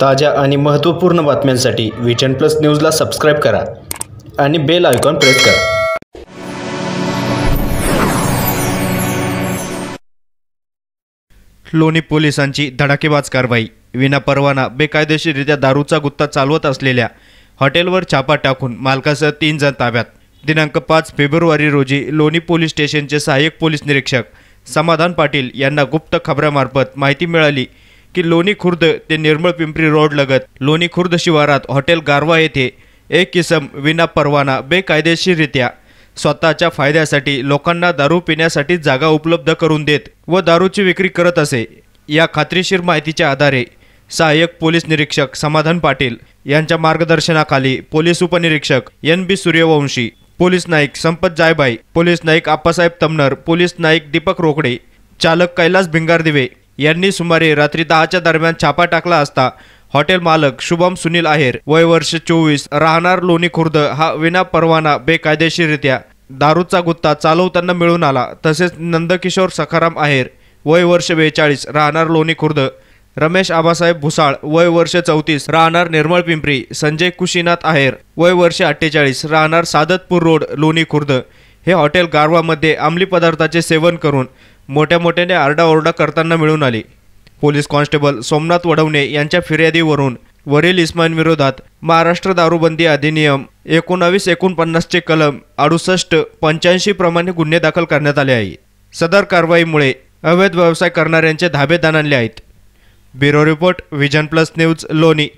ताज्या आणि महत्त्वपूर्ण बातम्यांसाठी व्हिजन प्लस न्यूजला सबस्क्राईब करा आणि बेल आयकॉन प्रेस करा लोणी पोलिसांची धडाकेबाज कारवाई विनापरवाना बेकायदेशीररित्या दारूचा गुत्ता चालवत असलेल्या हॉटेलवर छापा टाकून मालकासह तीन जण ताब्यात दिनांक पाच फेब्रुवारी रोजी लोणी पोलीस स्टेशनचे सहाय्यक पोलीस निरीक्षक समाधान पाटील यांना गुप्त खबरामार्फत माहिती मिळाली की लोणी खुर्द ते निर्मळ पिंपरी रोड लगत लोणी खुर्द शिवारात हॉटेल गारवा येथे एक किसम विना परवाना बेकायदेशीररित्या स्वतःच्या फायद्यासाठी लोकांना दारू पिण्यासाठी जागा उपलब्ध करून देत व दारूची विक्री करत असे या खात्रीशीर माहितीच्या आधारे सहाय्यक पोलीस निरीक्षक समाधान पाटील यांच्या मार्गदर्शनाखाली पोलीस उपनिरीक्षक एन बी सूर्यवंशी पोलीस नाईक संपत जायबाई पोलीस नाईक आप्पासाहेब तमनर पोलीस नाईक दीपक रोकडे चालक कैलास भिंगारदिवे यांनी सुमारे रात्री दहाच्या दरम्यान छापा टाकला असता हॉटेल मालक शुभम सुनील आहेर वय वर्ष चोवीस राहणार लोणी खुर्द हा विना परवाना बेकायदेशीररित्या दारूचा गुत्ता चालवताना मिळून आला तसेच नंदकिशोर सखाराम आहेर वय वर्ष बेचाळीस राहणार लोणी खुर्द रमेश आबासाहेब भुसाळ वय वर्ष चौतीस राहणार निर्मळ पिंपरी संजय कुशीनाथ आहेर वय वर्ष अठ्ठेचाळीस राहणार सादतपूर रोड लोणी खुर्द हे हॉटेल गारवामध्ये अंमली पदार्थाचे सेवन करून मोठ्या मोठ्याने आरडाओरडा करताना मिळून आली पोलीस कॉन्स्टेबल सोमनाथ वडवणे यांच्या फिर्यादीवरून वरील इस्मांविरोधात महाराष्ट्र दारूबंदी अधिनियम एकोणावीस एकोणपन्नासचे कलम अडुसष्ट पंच्याऐंशी प्रमाणे गुन्हे दाखल करण्यात आले आहे सदर कारवाईमुळे अवैध व्यवसाय करणाऱ्यांचे धाबे आणले आहेत bureau report vision plus news लोणी